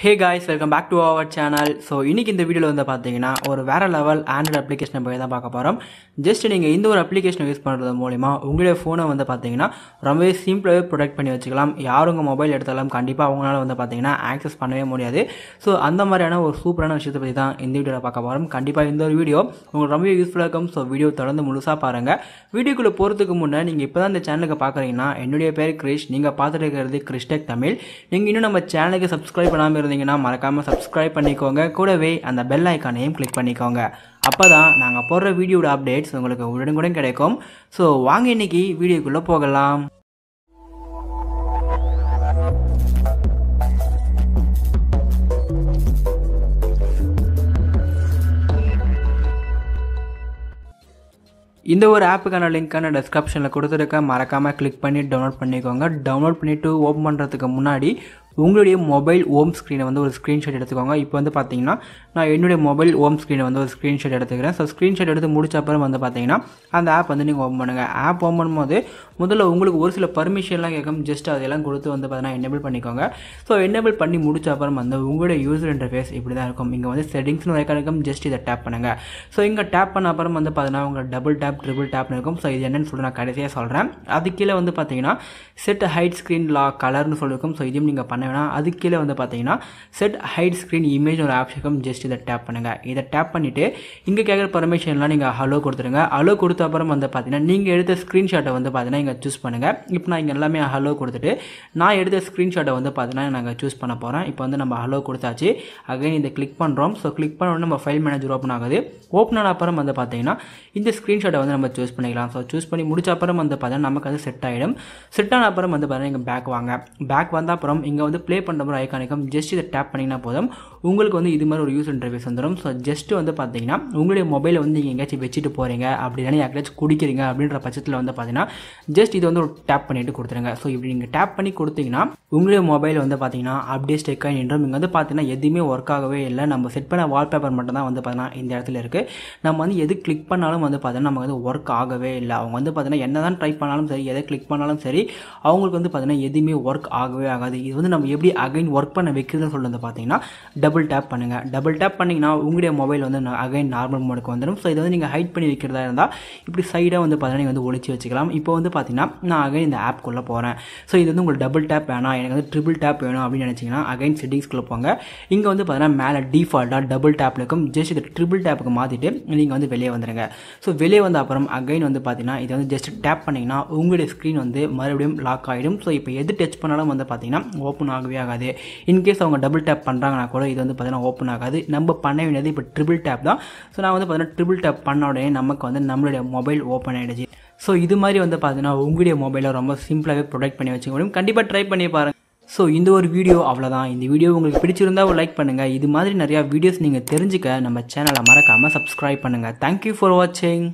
hey guys welcome back to our channel so இன்றைக்கி இந்த வீடியோவில் வந்து பார்த்தீங்கன்னா ஒரு வேறு லெவல் ஆண்ட்ராய்டு அப்ளிகேஷனை போய் தான் பார்க்க போகிறோம் ஜஸ்ட் நீங்கள் இந்த ஒரு அப்ளிகேஷனை யூஸ் பண்ணுறது மூலிமா உங்களுடைய ஃபோனை வந்து பார்த்தீங்கன்னா ரொம்பவே சிம்பிளாகவே ப்ரொடெக்ட் பண்ணி வச்சுக்கலாம் யார் உங்கள் மொபைல் எடுத்தாலும் கண்டிப்பாக அவங்களால வந்து பார்த்தீங்கன்னா ஆக்சஸ் பண்ணவே முடியாது ஸோ அந்த மாதிரியான ஒரு சூப்பரான விஷயத்தை பற்றி தான் இந்த வீடியோவில் பார்க்க போகிறோம் கண்டிப்பாக இந்த ஒரு வீடியோ உங்களுக்கு ரொம்பவே யூஸ்ஃபுல்லாக இருக்கும் ஸோ வீடியோ தொடர்ந்து முழுசாக பாருங்கள் வீடியோக்குள்ளே போகிறதுக்கு முன்னே நீங்கள் இப்போ தான் இந்த சேனலுக்கு பார்க்குறீங்கன்னா என்னுடைய பேர் கிரிஷ் நீங்கள் பார்த்துட்டு இருக்கிறது கிறிஸ்டெக் தமிழ் நீங்கள் இன்னும் நம்ம சேனலுக்கு சப்ஸ்கிரைப் பண்ணாமல் இருந்தீங்கன்னா மறக்காமல் சப்ஸ்கிரைப் பண்ணிக்கோங்க கூடவே அந்த பெல் ஐக்கானையும் கிளிக் பண்ணிக்கோங்க அப்போ தான் நாங்கள் போடுற வீடியோட அப்டேட்ஸ் உங்களுக்கு உடனுக்குடன் கிடைக்கும் ஸோ வாங்க இன்றைக்கி வீடியோக்குள்ளே போகலாம் இந்த ஒரு ஆப்புக்கான லிங்க்கான டிஸ்கிரிப்ஷனில் கொடுத்துருக்க மறக்காமல் கிளிக் பண்ணி டவுன்லோட் பண்ணிக்கோங்க டவுன்லோட் பண்ணிவிட்டு ஓப்பன் பண்ணுறதுக்கு முன்னாடி உங்களுடைய மொபைல் ஹோம் ஸ்க்ரீனை வந்து ஒரு ஸ்க்ரீன்ஷாட் எடுத்துக்கோங்க இப்போ வந்து பார்த்தீங்கன்னா நான் என்னுடைய மொபைல் ஹோம் ஸ்க்ரீனை வந்து ஒரு ஸ்க்ரீன்ஷாட் எடுத்துக்கிறேன் ஸோ ஸ்க்ரீன்ஷாட் எடுத்து முடிச்ச அப்புறம் வந்து பார்த்தீங்கன்னா அந்த ஆப் வந்து நீங்கள் ஓப்பன் பண்ணுங்கள் ஆப் ஓப்பன் பண்ணும்போது முதல்ல உங்களுக்கு ஒரு சில பர்மிஷன்லாம் கேட்கும் ஜஸ்ட் அதெல்லாம் கொடுத்து வந்து பார்த்தீங்கன்னா என்னபிள் பண்ணிக்கோங்க ஸோ என்னபிள் பண்ணி முடிச்ச அப்புறம் வந்து உங்களுடைய யூசர் இன்டர்ஃபேஸ் இப்படி தான் இருக்கும் இங்கே வந்து செட்டிங்ஸ்னு வரைக்கும் இருக்கும் ஜஸ்ட் இதை டேப் பண்ணுங்கள் ஸோ இங்கே டேப் பண்ண அப்புறம் வந்து பார்த்தீங்கன்னா உங்கள் டபுள் டேப் ட்ரிபிள் டேப்னு இருக்கும் ஸோ இது என்னென்னு சொல்லி நான் கடைசியாக சொல்கிறேன் அது கீழே வந்து பார்த்தீங்கன்னா செட் ஹைட் ஸ்க்ரீன் லா கலர்னு சொல்லியிருக்கும் ஸோ இதையும் நீங்கள் பண்ண பண்ண அது அதுக்கு கீழே வந்து பார்த்தீங்கன்னா செட் ஹைட் ஸ்க்ரீன் இமேஜ் ஒரு ஆப்ஷன் ஜஸ்ட் இதை டேப் பண்ணுங்கள் இதை டேப் பண்ணிவிட்டு இங்கே கேட்குற பர்மிஷன்லாம் நீங்கள் ஹலோ கொடுத்துருங்க ஹலோ கொடுத்த அப்புறம் வந்து பார்த்தீங்கன்னா நீங்கள் எடுத்த ஸ்க்ரீன்ஷாட்டை வந்து பார்த்தீங்கன்னா இங்கே சூஸ் பண்ணுங்கள் இப்போ நான் இங்கே எல்லாமே ஹலோ கொடுத்துட்டு நான் எடுத்த ஸ்க்ரீன்ஷாட்டை வந்து பார்த்தீங்கன்னா நாங்கள் சூஸ் பண்ண போகிறோம் இப்போ வந்து நம்ம ஹலோ கொடுத்தாச்சு அகைன் இதை கிளிக் பண்ணுறோம் ஸோ கிளிக் பண்ண நம்ம ஃபைல் மேனேஜர் ஓப்பன் ஆகுது ஓப்பன் ஆன அப்புறம் வந்து பார்த்தீங்கன்னா இந்த ஸ்க்ரீன்ஷாட்டை வந்து நம்ம சூஸ் பண்ணிக்கலாம் ஸோ சூஸ் பண்ணி முடிச்ச அப்புறம் வந்து பார்த்தீங்கன்னா நமக்கு அது செட் ஆகிடும் செட் ஆன அப்புறம் வந்து பார்த்தீங்கன்னா இங்கே பேக் வாங்க பேக் வந்த அப்புறம் இங்கே வந்து ப்ளே பண்ணுற மாதிரி ஐக்கானிக்கும் ஜஸ்ட் இதை டேப் பண்ணிங்கன்னா போதும் உங்களுக்கு வந்து இது மாதிரி ஒரு யூஸ் இன்டர்ஃபேஸ் வந்துடும் ஸோ ஜஸ்ட்டு வந்து பார்த்தீங்கன்னா உங்களுடைய மொபைலை வந்து நீங்கள் எங்கேயாச்சும் வச்சுட்டு போகிறீங்க அப்படின்னா யாருக்காச்சும் குடிக்கிறீங்க அப்படின்ற பட்சத்தில் வந்து பார்த்தீங்கன்னா ஜஸ்ட் இது வந்து ஒரு டேப் பண்ணிட்டு கொடுத்துருங்க ஸோ இப்படி நீங்கள் டேப் பண்ணி கொடுத்தீங்கன்னா உங்களுடைய மொபைல் வந்து பார்த்தீங்கன்னா அப்படியே ஸ்டெக் ஆகி நின்றும் இங்கே வந்து பார்த்தீங்கன்னா எதுவுமே ஒர்க் ஆகவே இல்லை நம்ம செட் பண்ண வால்பேப்பர் மட்டும் தான் வந்து பார்த்தீங்கன்னா இந்த இடத்துல இருக்குது நம்ம வந்து எது கிளிக் பண்ணாலும் வந்து பார்த்தீங்கன்னா நமக்கு வந்து ஒர்க் ஆகவே இல்லை அவங்க வந்து பார்த்தீங்கன்னா என்ன தான் ட்ரை பண்ணாலும் சரி எதை கிளிக் பண்ணாலும் சரி அவங்களுக்கு வந்து பார்த்தீங்கன்னா எதுவுமே ஒர்க் ஆகவே ஆகாது இது வந்து நம்ம எப்படி அகைன் ஒர்க் பண்ண வைக்கிறதுன்னு சொல்லி வந்து பார்த்தீங்கன்னா டபுள் டேப் பண்ணுங்கள் டபுள் டேப் பண்ணிங்கன்னா உங்களுடைய மொபைல் வந்து அகைன் நார்மல் மோடுக்கு வந்துடும் ஸோ இதை வந்து நீங்கள் ஹைட் பண்ணி வைக்கிறதா இருந்தால் இப்படி சைடாக வந்து பார்த்தீங்கன்னா நீங்கள் வந்து ஒழிச்சு வச்சுக்கலாம் இப்போ வந்து பார்த்தீங்கன்னா நான் அகைன் இந்த ஆப்க்குள்ளே போகிறேன் ஸோ இது வந்து உங்களுக்கு டபுள் டேப் வேணாம் எனக்கு வந்து ட்ரிபிள் டேப் வேணும் அப்படின்னு நினச்சிங்கன்னா அகைன் செட்டிங்ஸ்க்குள்ளே போங்க இங்கே வந்து பார்த்தீங்கன்னா மேலே டிஃபால்ட்டாக டபுள் டேப்பில் இருக்கும் ஜஸ்ட் இதை ட்ரிபிள் டேப்புக்கு மாற்றிட்டு நீங்கள் வந்து வெளியே வந்துடுங்க ஸோ வெளியே வந்த அப்புறம் அகைன் வந்து பார்த்தீங்கன்னா இதை வந்து ஜஸ்ட் டேப் பண்ணிங்கன்னா உங்களுடைய ஸ்க்ரீன் வந்து மறுபடியும் லாக் ஆகிடும் ஸோ இப்போ எது டச் பண்ணாலும் வந்து பார்த்தீங்கன்னா ஓப்பன் ஆகவே ஆகாது இன்கேஸ் அவங்க டபுள் டேப் பண்ணுறாங்கன்னா கூட இது வந்து பார்த்திங்கனா ஓப்பன் ஆகாது நம்ம பண்ண வேண்டியது இப்போ ட்ரிபிள் டேப் தான் ஸோ நான் வந்து பார்த்தீங்கன்னா ட்ரிபிள் டேப் பண்ண உடனே நமக்கு வந்து நம்மளுடைய மொபைல் ஓப்பன் ஆகிடுச்சு ஸோ இது மாதிரி வந்து பார்த்தீங்கன்னா உங்களுடைய மொபைலை ரொம்ப சிம்பிளாகவே ப்ரொடெக்ட் பண்ணி வச்சுக்க முடியும் கண்டிப்பாக ட்ரை பண்ணி பாருங்கள் ஸோ இந்த ஒரு வீடியோ அவ்வளோதான் இந்த வீடியோ உங்களுக்கு பிடிச்சிருந்தா ஒரு லைக் பண்ணுங்கள் இது மாதிரி நிறையா வீடியோஸ் நீங்கள் தெரிஞ்சுக்க நம்ம சேனலை மறக்காமல் சப்ஸ்கிரைப் பண்ணுங்கள் தேங்க்யூ ஃபார் வாட்சிங்